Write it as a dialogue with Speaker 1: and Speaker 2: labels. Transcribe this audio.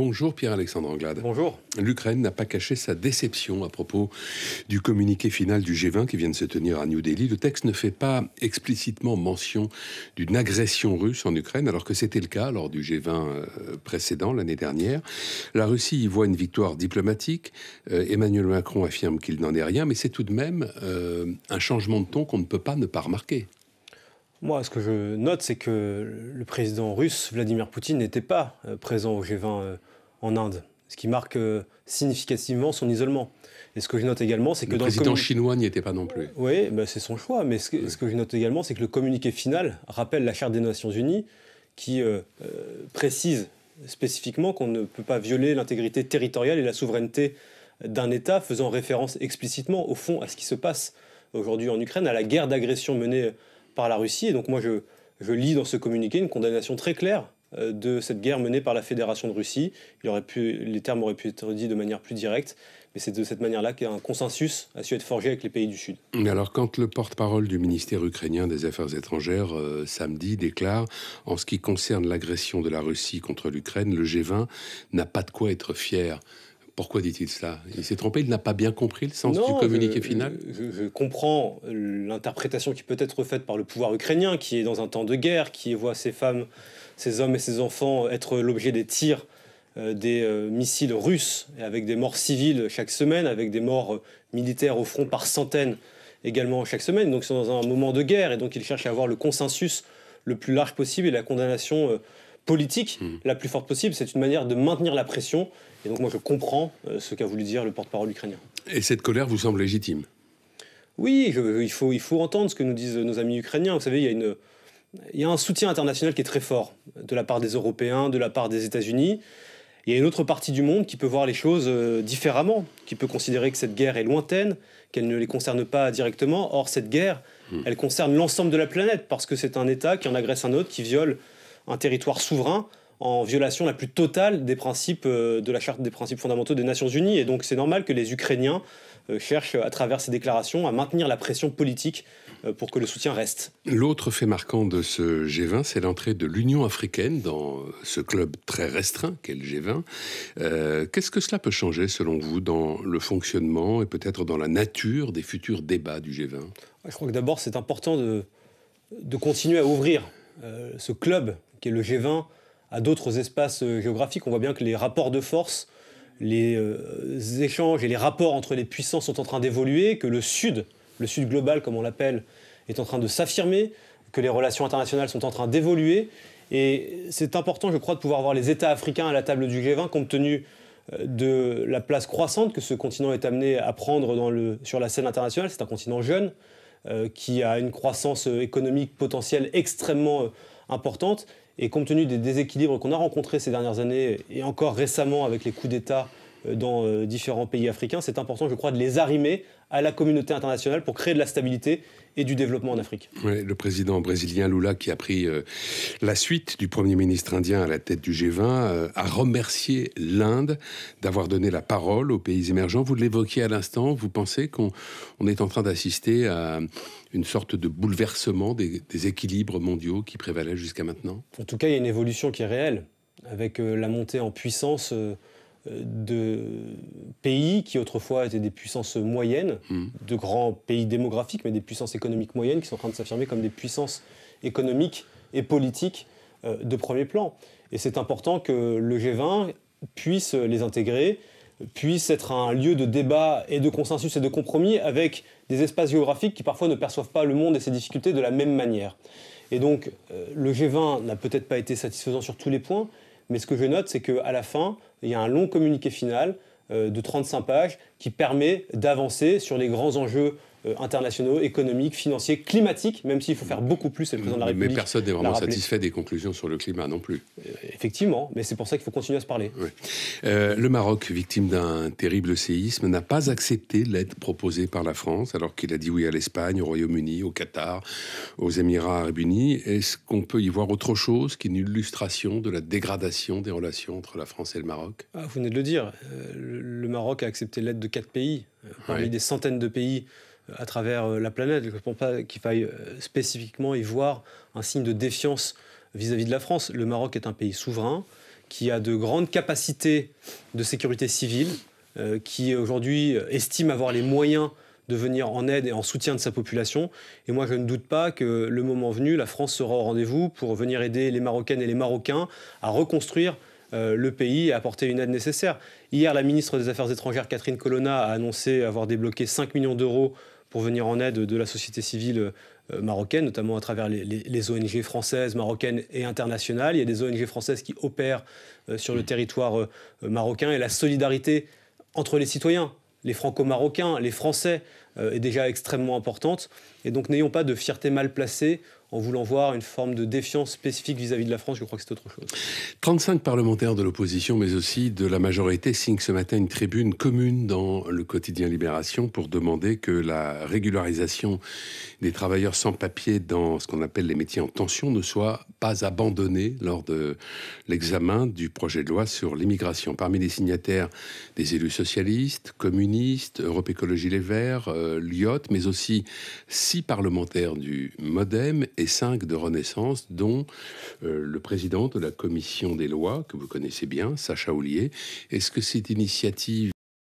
Speaker 1: Bonjour Pierre-Alexandre Anglade. Bonjour. L'Ukraine n'a pas caché sa déception à propos du communiqué final du G20 qui vient de se tenir à New Delhi. Le texte ne fait pas explicitement mention d'une agression russe en Ukraine, alors que c'était le cas lors du G20 euh, précédent l'année dernière. La Russie y voit une victoire diplomatique. Euh, Emmanuel Macron affirme qu'il n'en est rien,
Speaker 2: mais c'est tout de même euh, un changement de ton qu'on ne peut pas ne pas remarquer. Moi, ce que je note, c'est que le président russe, Vladimir Poutine, n'était pas euh, présent au G20 euh, en Inde, ce qui marque euh, significativement son isolement. Et ce que je note également, c'est que... Le président le
Speaker 1: chinois n'y était pas non plus.
Speaker 2: Oui, ben, c'est son choix, mais ce que, je note également, c'est que le communiqué final rappelle la Charte des Nations Unies, qui précise spécifiquement qu'on ne peut pas violer l'intégrité territoriale et la souveraineté d'un État, faisant référence explicitement, au fond, à ce qui se passe aujourd'hui en Ukraine, à la guerre d'agression menée par la Russie. Et donc moi, je, lis dans ce communiqué une condamnation très claire euh, de cette guerre menée par la Fédération de Russie. Il aurait pu, les termes auraient pu être dits de manière plus directe, mais c'est de cette manière-là qu'un consensus a su être forgé avec les pays du Sud.
Speaker 1: Mais alors, quand le porte-parole du ministère ukrainien des Affaires étrangères, euh, samedi, déclare En ce qui concerne l'agression de la Russie contre l'Ukraine, le G20 n'a pas de quoi être fier. Pourquoi dit-il cela Il s'est trompé, il n'a pas bien compris le sens du communiqué final
Speaker 2: je, comprends l'interprétation qui peut être faite par le pouvoir ukrainien, qui est dans un temps de guerre, qui voit ses femmes, ses hommes et ses enfants être l'objet des tirs euh, des euh, missiles russes, et avec des morts civiles chaque semaine, avec des morts euh, militaires au front par centaines également chaque semaine. Donc ils sont dans un moment de guerre, et donc ils cherchent à avoir le consensus le plus large possible et la condamnation politique hmm. la plus forte possible. C'est une manière de maintenir la pression. Et donc moi, je comprends euh, ce qu'a voulu dire le porte-parole ukrainien.
Speaker 1: Et cette colère vous semble légitime
Speaker 2: Oui, il, faut, il faut entendre ce que nous disent nos amis ukrainiens. Vous savez, il y a une... Il y a un soutien international qui est très fort de la part des Européens, de la part des États-Unis. Il y a une autre partie du monde qui peut voir les choses euh, différemment, qui peut considérer que cette guerre est lointaine, qu'elle ne les concerne pas directement. Or, cette guerre, hmm. elle concerne l'ensemble de la planète, parce que c'est un État qui en agresse un autre, qui viole un territoire souverain en violation la plus totale des principes euh, de la charte des principes fondamentaux des Nations Unies. Et donc c'est normal que les Ukrainiens euh, cherchent euh, à travers ces déclarations à maintenir la pression politique pour que le soutien reste.
Speaker 1: L'autre fait marquant de ce G20, c'est l'entrée de l'Union africaine dans ce club très restreint qu'est le G20. Qu'est-ce que cela peut changer selon vous dans le fonctionnement et peut-être dans la nature des futurs débats du G20
Speaker 2: Je crois que d'abord c'est important de, de continuer à ouvrir ce club qui est le G20, à d'autres espaces euh, géographiques. On voit bien que les rapports de force, les euh, échanges et les rapports entre les puissances sont en train d'évoluer, que le Sud, le Sud global comme on l'appelle, est en train de s'affirmer, que les relations internationales sont en train d'évoluer. Et c'est important, je crois, de pouvoir voir les États africains à la table du G20 compte tenu euh, de la place croissante que ce continent est amené à prendre sur la scène internationale. C'est un continent jeune qui a une croissance économique potentielle extrêmement importante et compte tenu des déséquilibres qu'on a rencontrés ces dernières années et encore récemment avec les coups d'État euh, dans euh, différents pays africains. C'est important, je crois, de les arrimer à la communauté internationale pour créer de la stabilité et du développement en Afrique.
Speaker 1: le président brésilien Lula, qui a pris euh, la suite du Premier ministre indien à la tête du G20, a remercié l'Inde d'avoir donné la parole aux pays émergents. Vous l'évoquiez à l'instant, vous pensez qu'on est en train d'assister à une sorte de bouleversement des, équilibres mondiaux qui prévalaient jusqu'à maintenant
Speaker 2: En tout cas, il y a une évolution qui est réelle, avec la montée en puissance de pays qui autrefois étaient des puissances moyennes, hmm. de grands pays démographiques, mais des puissances économiques moyennes qui sont en train de s'affirmer comme des puissances économiques et politiques euh, de premier plan. Et c'est important que le G20 puisse les intégrer, puisse être un lieu de débat et de consensus et de compromis avec des espaces géographiques qui parfois ne perçoivent pas le monde et ses difficultés de la même manière. Et donc euh, le G20 n'a peut-être pas été satisfaisant sur tous les points, mais ce que je note, c'est qu'à la fin, il y a un long communiqué final euh, de 35 pages qui permet d'avancer sur les grands enjeux euh, internationaux, économiques, financiers, climatiques, même s'il faut faire beaucoup plus, c'est le président de la République. Mais personne n'est vraiment satisfait
Speaker 1: des conclusions sur le climat non plus. Euh,
Speaker 2: effectivement, mais c'est pour ça qu'il faut continuer à se parler.
Speaker 1: Euh, le Maroc, victime d'un terrible séisme, n'a pas accepté l'aide proposée par la France, alors qu'il a dit oui à l'Espagne, au Royaume-Uni, au Qatar, aux Émirats arabes unis. Est-ce qu'on peut y voir autre chose qu'une illustration de la dégradation des relations entre la France et le Maroc
Speaker 2: ah, Vous venez de le dire, le Maroc a accepté l'aide de quatre pays, euh, parmi des centaines de pays euh, à travers euh, la planète. Je ne pas qu'il faille spécifiquement y voir un signe de défiance vis-à-vis de la France. Le Maroc est un pays souverain qui a de grandes capacités de sécurité civile, qui aujourd'hui estime avoir les moyens de venir en aide et en soutien de sa population. Et moi, je ne doute pas que le moment venu, la France sera au rendez-vous pour venir aider les Marocaines et les Marocains à reconstruire euh, le pays et apporter une aide nécessaire. Hier, la ministre des Affaires étrangères, Catherine Colonna, a annoncé avoir débloqué 5 millions d'euros pour venir en aide de la société civile euh, marocaine, notamment à travers les, ONG françaises, marocaines et internationales. Il y a des ONG françaises qui opèrent euh, sur le territoire marocain et la solidarité entre les citoyens, les franco-marocains, les français, euh, est déjà extrêmement importante. Et donc n'ayons pas de fierté mal placée en voulant voir une forme de défiance spécifique vis-à-vis de la France, je crois que c'est autre chose.
Speaker 1: 35 parlementaires de l'opposition, mais aussi de la majorité, signent ce matin une tribune commune dans le quotidien Libération pour demander que la régularisation des travailleurs sans papier dans ce qu'on appelle les métiers en tension ne soit pas abandonnée lors de l'examen du projet de loi sur l'immigration. Parmi les signataires, des élus socialistes, communistes, Europe Écologie Les Verts, euh, mais aussi six parlementaires du Modem et cinq de Renaissance, dont euh, le président de la commission des lois, que vous connaissez bien, Sacha Oulier. Est-ce que cette initiative